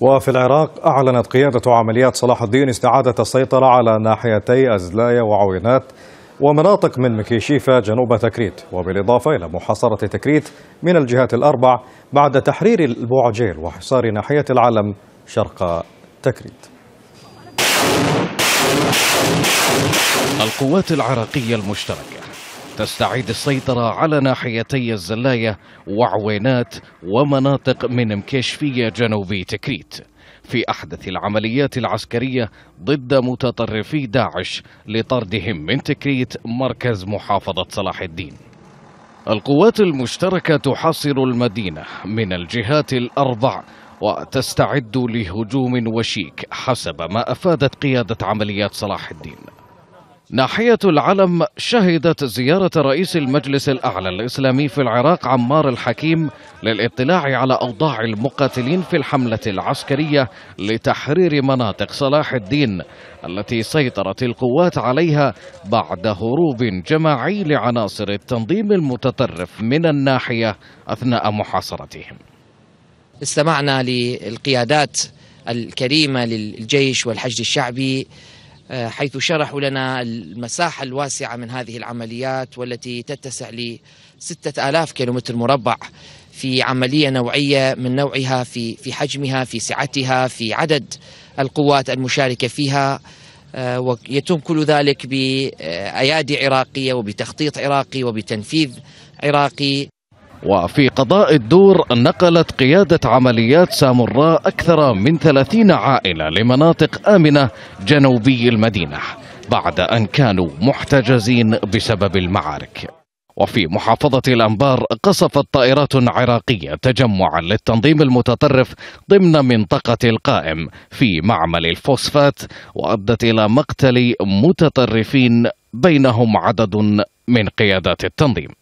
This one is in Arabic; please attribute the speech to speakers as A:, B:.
A: وفي العراق أعلنت قيادة عمليات صلاح الدين استعادة السيطرة على ناحيتي أزلايا وعوينات ومناطق من مكيشيفة جنوب تكريت وبالإضافة إلى محاصرة تكريت من الجهات الأربع بعد تحرير البوعجيل وحصار ناحية العلم شرق تكريت
B: القوات العراقية المشتركة تستعيد السيطرة على ناحيتي الزلاية وعوينات ومناطق من مكشفية جنوبي تكريت في أحدث العمليات العسكرية ضد متطرفي داعش لطردهم من تكريت مركز محافظة صلاح الدين القوات المشتركة تحاصر المدينة من الجهات الأربع وتستعد لهجوم وشيك حسب ما أفادت قيادة عمليات صلاح الدين ناحية العلم شهدت زيارة رئيس المجلس الأعلى الإسلامي في العراق عمار الحكيم للاطلاع على أوضاع المقاتلين في الحملة العسكرية لتحرير مناطق صلاح الدين التي سيطرت القوات عليها بعد هروب جماعي لعناصر التنظيم المتطرف من
C: الناحية أثناء محاصرتهم استمعنا للقيادات الكريمة للجيش والحشد الشعبي آه، حيث شرحوا لنا المساحة الواسعة من هذه العمليات والتي تتسع لستة آلاف كيلومتر مربع في عملية نوعية من نوعها في, في حجمها في سعتها في عدد القوات المشاركة فيها آه، ويتم كل ذلك بأيادي عراقية وبتخطيط عراقي وبتنفيذ عراقي وفي
B: قضاء الدور نقلت قيادة عمليات سامراء أكثر من ثلاثين عائلة لمناطق آمنة جنوبي المدينة بعد أن كانوا محتجزين بسبب المعارك وفي محافظة الأنبار قصفت طائرات عراقية تجمعا للتنظيم المتطرف ضمن منطقة القائم في معمل الفوسفات وأدت إلى مقتل متطرفين بينهم عدد من قيادات التنظيم